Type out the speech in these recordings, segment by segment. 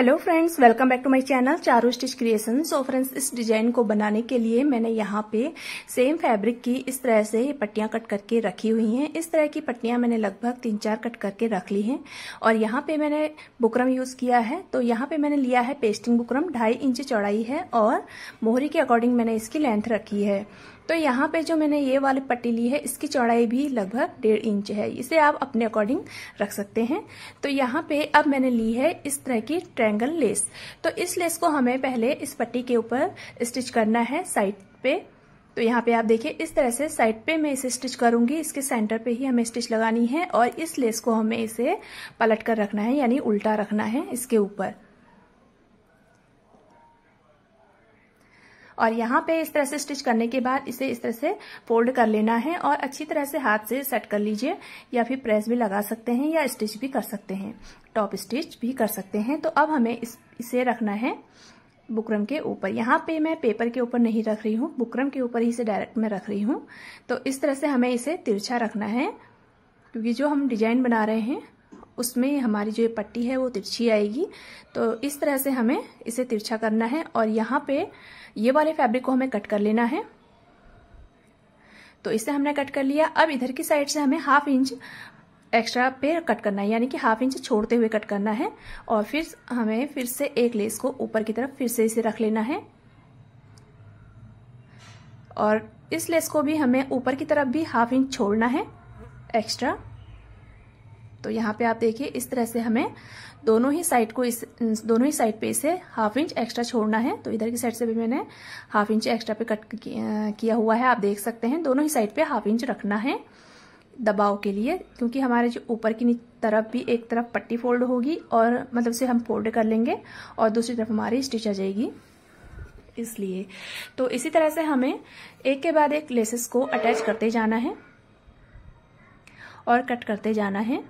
hello friends welcome back to my channel Charu stitch creation so friends इस design को बनाने के लिए मैंने यहाँ पे सेम फैब्रिक की इस तरह से ये पट्टियाँ कट करके रखी हुई हैं इस तरह की पट्टियाँ मैंने लगभग तीन चार कट करके रख ली हैं और यहाँ पे मैंने बुकरम यूज़ किया है तो यहाँ पे मैंने लिया है पेस्टिंग बुकरम ढाई इंच चौड़ाई है और मोहरी के अकॉर्डिंग मैंने इसकी लेंथ रखी है तो यहाँ पे जो मैंने ये वाली पट्टी ली है इसकी चौड़ाई भी लगभग डेढ़ इंच है इसे आप अपने अकॉर्डिंग रख सकते हैं तो यहाँ पे अब मैंने ली है इस तरह की ट्रैंगल लेस तो इस लेस को हमें पहले इस पट्टी के ऊपर स्टिच करना है साइड पे तो यहाँ पे आप देखिए इस तरह से साइड पे मैं इसे स्टिच करूंगी इसके सेंटर पे ही हमें स्टिच लगानी है और इस लेस को हमें इसे पलट कर रखना है यानी उल्टा रखना है इसके ऊपर और यहाँ पे इस तरह से स्टिच करने के बाद इसे इस तरह से फोल्ड कर लेना है और अच्छी तरह से हाथ से सेट कर लीजिए या फिर प्रेस भी लगा सकते हैं या स्टिच भी कर सकते हैं टॉप स्टिच भी कर सकते हैं तो अब हमें इस, इसे रखना है बुकरम के ऊपर यहाँ पे मैं पेपर के ऊपर नहीं रख रही हूँ बुकरम के ऊपर ही इसे डायरेक्ट मैं रख रही हूँ तो इस तरह से हमें इसे तिरछा रखना है क्योंकि जो हम डिजाइन बना रहे हैं उसमें हमारी जो ये पट्टी है वो तिरछी आएगी तो इस तरह से हमें इसे तिरछा करना है और यहाँ पे ये वाले फैब्रिक को हमें कट कर लेना है तो इसे हमने कट कर लिया अब इधर की साइड से हमें हाफ इंच एक्स्ट्रा पे कट करना है यानी कि हाफ इंच छोड़ते हुए कट करना है और फिर हमें फिर से एक लेस को ऊपर की तरफ फिर से इसे रख लेना है और इस लेस को भी हमें ऊपर की तरफ भी हाफ इंच छोड़ना है एक्स्ट्रा तो यहाँ पे आप देखिए इस तरह से हमें दोनों ही साइड को इस दोनों ही साइड पे इसे हाफ इंच एक्स्ट्रा छोड़ना है तो इधर की साइड से भी मैंने हाफ इंच एक्स्ट्रा पे कट किया हुआ है आप देख सकते हैं दोनों ही साइड पे हाफ इंच रखना है दबाव के लिए क्योंकि हमारे जो ऊपर की तरफ भी एक तरफ पट्टी फोल्ड होगी और मतलब से हम फोल्ड कर लेंगे और दूसरी तरफ हमारी स्टिच आ जाएगी इसलिए तो इसी तरह से हमें एक के बाद एक लेसेस को अटैच करते जाना है और कट करते जाना है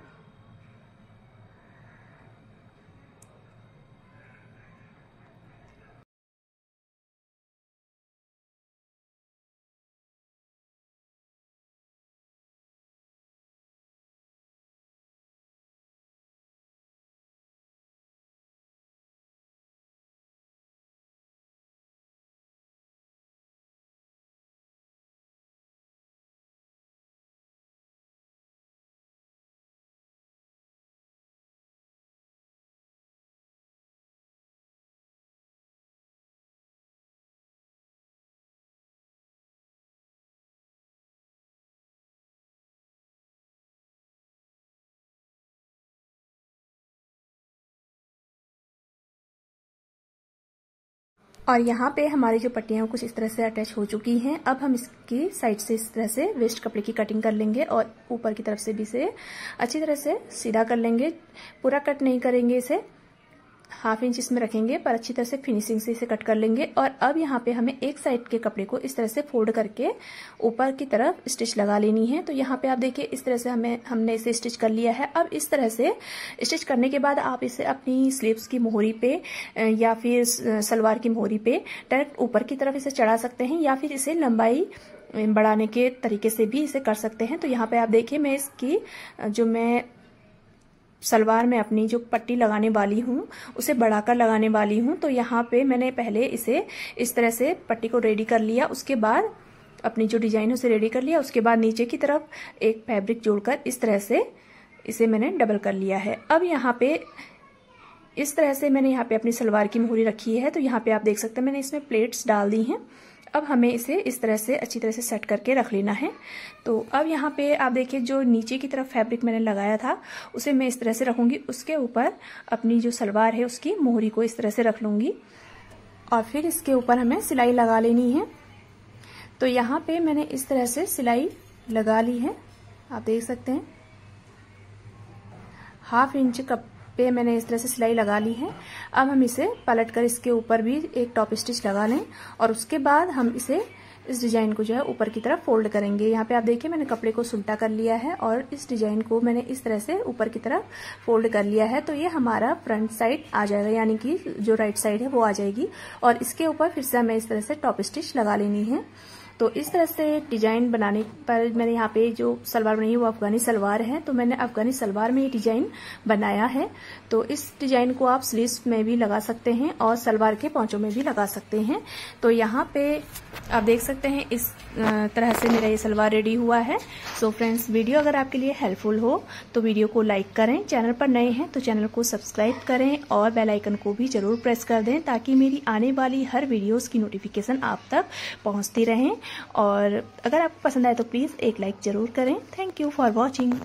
और यहाँ पे हमारी जो पट्टियाँ कुछ इस तरह से अटैच हो चुकी हैं अब हम इसकी साइड से इस तरह से वेस्ट कपड़े की कटिंग कर लेंगे और ऊपर की तरफ से भी इसे अच्छी तरह से सीधा कर लेंगे पूरा कट नहीं करेंगे इसे हाफ इंच इसमें रखेंगे पर अच्छी तरह से फिनिशिंग से इसे कट कर लेंगे और अब यहाँ पे हमें एक साइड के कपड़े को इस तरह से फोल्ड करके ऊपर की तरफ स्टिच लगा लेनी है तो यहाँ पे आप देखिए इस तरह से हमें हमने इसे स्टिच कर लिया है अब इस तरह से स्टिच करने के बाद आप इसे अपनी स्लीव्स की मोहरी पे या फिर सलवार की मोहरी पे डायरेक्ट ऊपर की तरफ इसे चढ़ा सकते हैं या फिर इसे लंबाई बढ़ाने के तरीके से भी इसे कर सकते हैं तो यहाँ पे आप देखिए मैं इसकी जो मैं सलवार में अपनी जो पट्टी लगाने वाली हूँ उसे बढ़ाकर लगाने वाली हूँ तो यहाँ पे मैंने पहले इसे इस तरह से पट्टी को रेडी कर लिया उसके बाद अपनी जो डिजाइन है उसे रेडी कर लिया उसके बाद नीचे की तरफ एक फैब्रिक जोड़कर इस तरह से इसे मैंने डबल कर लिया है अब यहाँ पे इस तरह से मैंने यहाँ पे अपनी सलवार की मोहरी रखी है तो यहाँ पे आप देख सकते हैं मैंने इसमें प्लेट्स डाल दी हैं अब हमें इसे इस तरह से अच्छी तरह से सेट करके रख लेना है तो अब यहाँ पे आप देखिए जो नीचे की तरफ फैब्रिक मैंने लगाया था उसे मैं इस तरह से रखूंगी उसके ऊपर अपनी जो सलवार है उसकी मोहरी को इस तरह से रख लूंगी और फिर इसके ऊपर हमें सिलाई लगा लेनी है तो यहाँ पे मैंने इस तरह से सिलाई लगा ली है आप देख सकते हैं हाफ इंच कप पे मैंने इस तरह से सिलाई लगा ली है अब हम इसे पलट कर इसके ऊपर भी एक टॉप स्टिच लगा लें और उसके बाद हम इसे इस डिजाइन को जो है ऊपर की तरफ फोल्ड करेंगे यहाँ पे आप देखिए मैंने कपड़े को सुल्टा कर लिया है और इस डिजाइन को मैंने इस तरह से ऊपर की तरफ फोल्ड कर लिया है तो ये हमारा फ्रंट साइड आ जाएगा यानी कि जो राइट साइड है वो आ जाएगी और इसके ऊपर फिर से हमें इस तरह से टॉप स्टिच लगा लेनी है तो इस तरह से डिजाइन बनाने पर मैंने यहाँ पे जो सलवार बनाई है वो अफगानी सलवार है तो मैंने अफगानी सलवार में ये डिजाइन बनाया है तो इस डिजाइन को आप स्लीव में भी लगा सकते हैं और सलवार के पौचो में भी लगा सकते हैं तो यहाँ पे आप देख सकते हैं इस तरह से मेरा ये सलवार रेडी हुआ है सो so फ्रेंड्स वीडियो अगर आपके लिए हेल्पफुल हो तो वीडियो को लाइक करें चैनल पर नए हैं तो चैनल को सब्सक्राइब करें और बेल आइकन को भी जरूर प्रेस कर दें ताकि मेरी आने वाली हर वीडियोस की नोटिफिकेशन आप तक पहुंचती रहें और अगर आपको पसंद आए तो प्लीज़ एक लाइक ज़रूर करें थैंक यू फॉर वॉचिंग